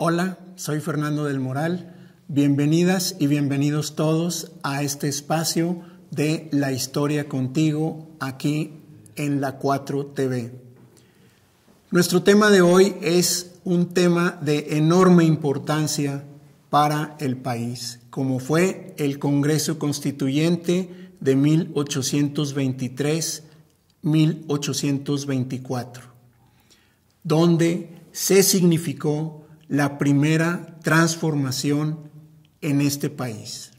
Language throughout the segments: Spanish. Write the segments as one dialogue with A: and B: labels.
A: Hola, soy Fernando del Moral. Bienvenidas y bienvenidos todos a este espacio de La Historia contigo aquí en la 4TV. Nuestro tema de hoy es un tema de enorme importancia para el país, como fue el Congreso Constituyente de 1823-1824, donde se significó la primera transformación en este país.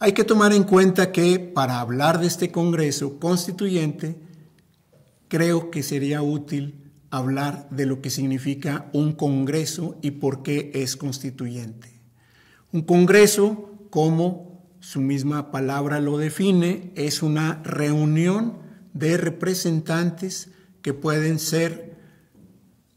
A: Hay que tomar en cuenta que para hablar de este Congreso Constituyente, creo que sería útil hablar de lo que significa un Congreso y por qué es constituyente. Un Congreso, como su misma palabra lo define, es una reunión de representantes que pueden ser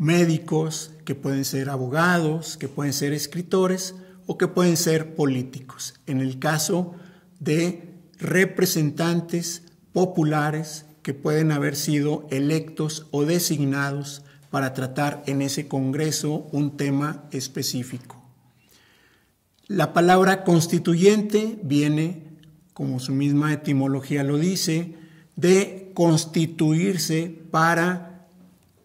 A: médicos, que pueden ser abogados, que pueden ser escritores o que pueden ser políticos. En el caso de representantes populares que pueden haber sido electos o designados para tratar en ese Congreso un tema específico. La palabra constituyente viene, como su misma etimología lo dice, de constituirse para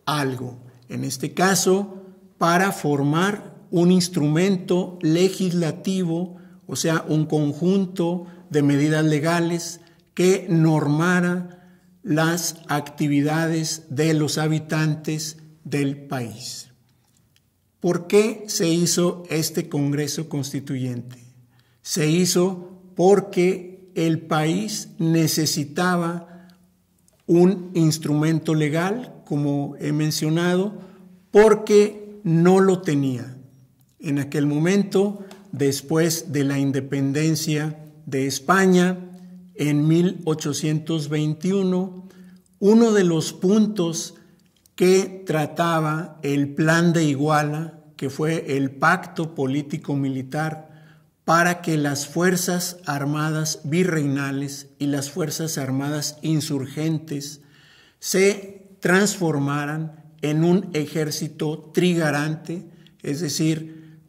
A: algo, en este caso, para formar un instrumento legislativo, o sea, un conjunto de medidas legales que normara las actividades de los habitantes del país. ¿Por qué se hizo este Congreso Constituyente? Se hizo porque el país necesitaba un instrumento legal, como he mencionado, porque no lo tenía. En aquel momento, después de la independencia de España, en 1821, uno de los puntos que trataba el plan de Iguala, que fue el pacto político-militar para que las Fuerzas Armadas Virreinales y las Fuerzas Armadas Insurgentes se transformaran en un ejército trigarante, es decir,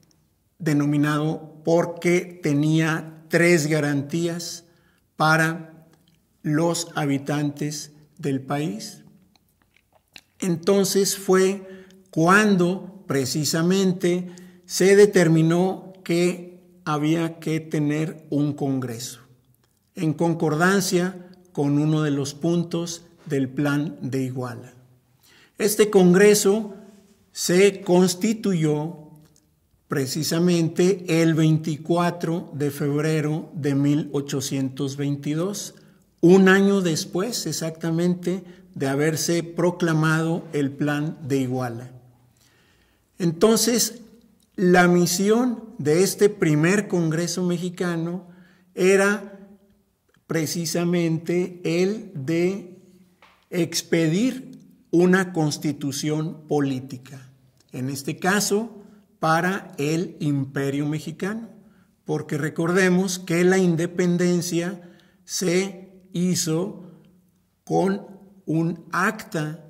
A: denominado porque tenía tres garantías para los habitantes del país. Entonces fue cuando precisamente se determinó que había que tener un Congreso, en concordancia con uno de los puntos del plan de Iguala. Este Congreso se constituyó precisamente el 24 de febrero de 1822, un año después exactamente de haberse proclamado el plan de Iguala. Entonces, la misión de este primer Congreso mexicano era precisamente el de expedir una constitución política, en este caso para el imperio mexicano, porque recordemos que la independencia se hizo con un acta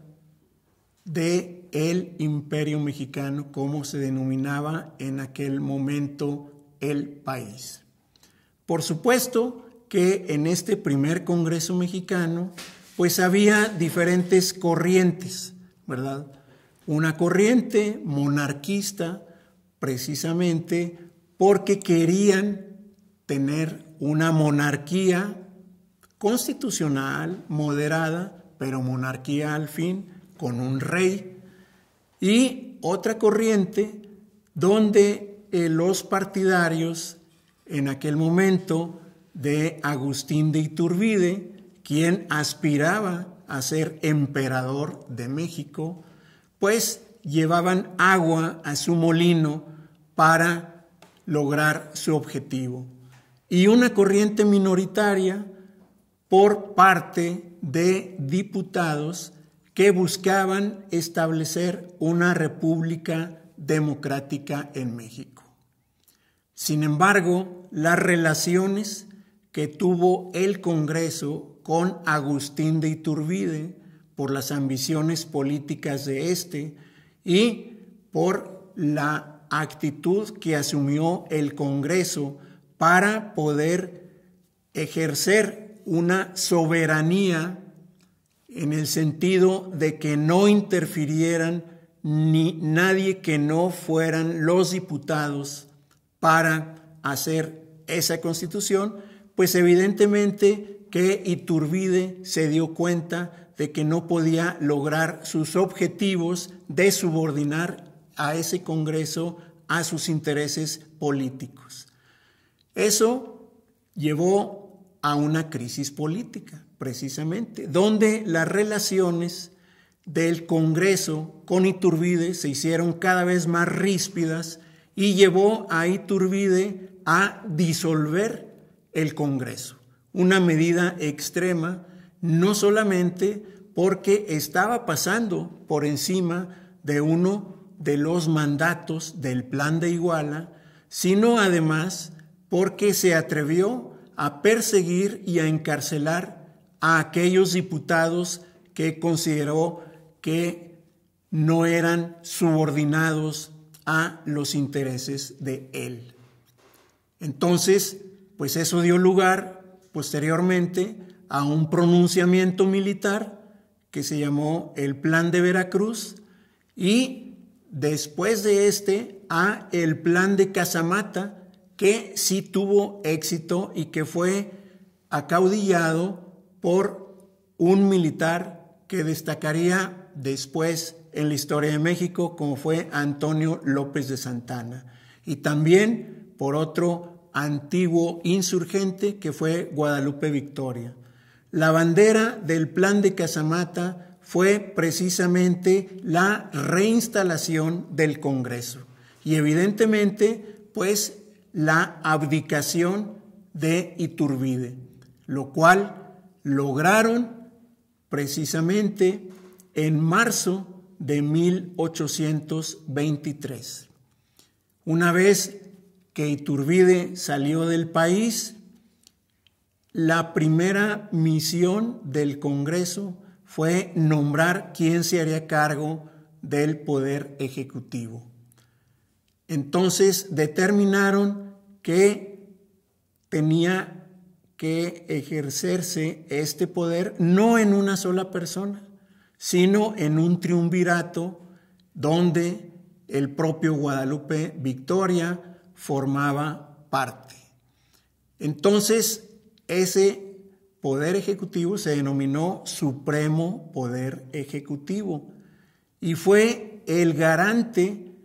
A: de el imperio mexicano, como se denominaba en aquel momento el país. Por supuesto que en este primer Congreso mexicano, pues había diferentes corrientes, ¿verdad? Una corriente monarquista, precisamente porque querían tener una monarquía constitucional, moderada, pero monarquía al fin, con un rey y otra corriente donde eh, los partidarios en aquel momento de Agustín de Iturbide, quien aspiraba a ser emperador de México, pues llevaban agua a su molino para lograr su objetivo. Y una corriente minoritaria por parte de diputados que buscaban establecer una república democrática en México. Sin embargo, las relaciones que tuvo el Congreso con Agustín de Iturbide por las ambiciones políticas de este y por la actitud que asumió el Congreso para poder ejercer una soberanía en el sentido de que no interfirieran ni nadie que no fueran los diputados para hacer esa constitución, pues evidentemente que Iturbide se dio cuenta de que no podía lograr sus objetivos de subordinar a ese Congreso a sus intereses políticos. Eso llevó a una crisis política, precisamente, donde las relaciones del Congreso con Iturbide se hicieron cada vez más ríspidas y llevó a Iturbide a disolver el Congreso. Una medida extrema, no solamente porque estaba pasando por encima de uno de los mandatos del plan de Iguala, sino además porque se atrevió a perseguir y a encarcelar a aquellos diputados que consideró que no eran subordinados a los intereses de él. Entonces, pues eso dio lugar posteriormente a un pronunciamiento militar que se llamó el Plan de Veracruz y después de este a el Plan de Casamata, que sí tuvo éxito y que fue acaudillado por un militar que destacaría después en la historia de México, como fue Antonio López de Santana, y también por otro antiguo insurgente que fue Guadalupe Victoria. La bandera del plan de Casamata fue precisamente la reinstalación del Congreso. Y evidentemente, pues la abdicación de Iturbide, lo cual lograron precisamente en marzo de 1823. Una vez que Iturbide salió del país, la primera misión del Congreso fue nombrar quién se haría cargo del poder ejecutivo. Entonces determinaron que tenía que ejercerse este poder no en una sola persona, sino en un triunvirato donde el propio Guadalupe Victoria formaba parte. Entonces, ese poder ejecutivo se denominó Supremo Poder Ejecutivo y fue el garante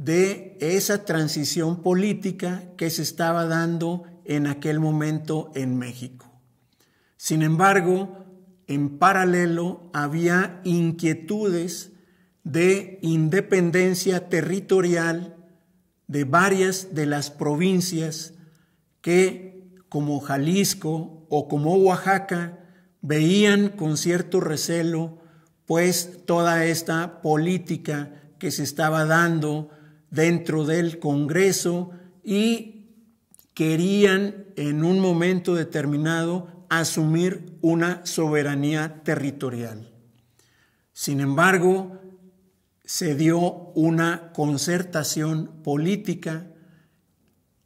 A: de esa transición política que se estaba dando en aquel momento en México. Sin embargo, en paralelo había inquietudes de independencia territorial de varias de las provincias que, como Jalisco o como Oaxaca, veían con cierto recelo pues toda esta política que se estaba dando dentro del Congreso y querían en un momento determinado asumir una soberanía territorial. Sin embargo, se dio una concertación política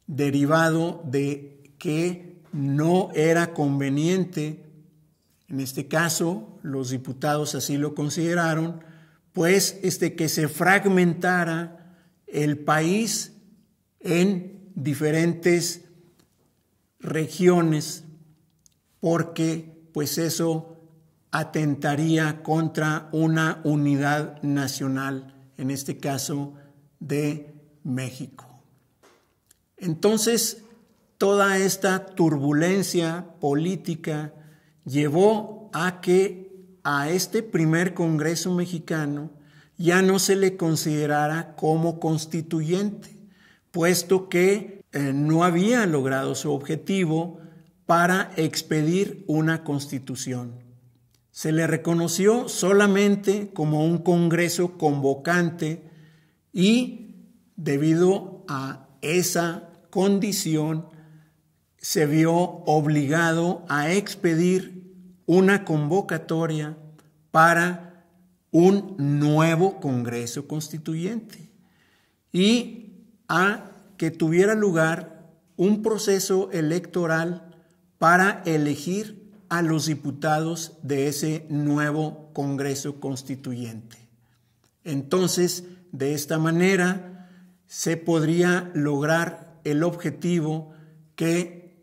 A: derivado de que no era conveniente, en este caso los diputados así lo consideraron, pues este, que se fragmentara el país en diferentes regiones, porque pues eso atentaría contra una unidad nacional, en este caso de México. Entonces, toda esta turbulencia política llevó a que a este primer Congreso mexicano ya no se le considerara como constituyente, puesto que eh, no había logrado su objetivo para expedir una constitución. Se le reconoció solamente como un Congreso convocante y debido a esa condición se vio obligado a expedir una convocatoria para un nuevo Congreso Constituyente y a que tuviera lugar un proceso electoral para elegir a los diputados de ese nuevo Congreso Constituyente. Entonces, de esta manera, se podría lograr el objetivo que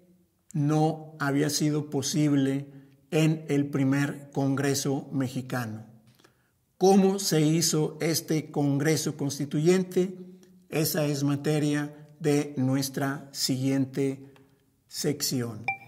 A: no había sido posible en el primer Congreso mexicano cómo se hizo este Congreso Constituyente. Esa es materia de nuestra siguiente sección.